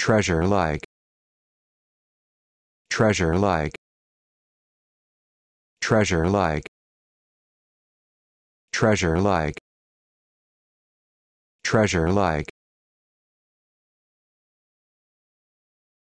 treasure like treasure like treasure like treasure like treasure like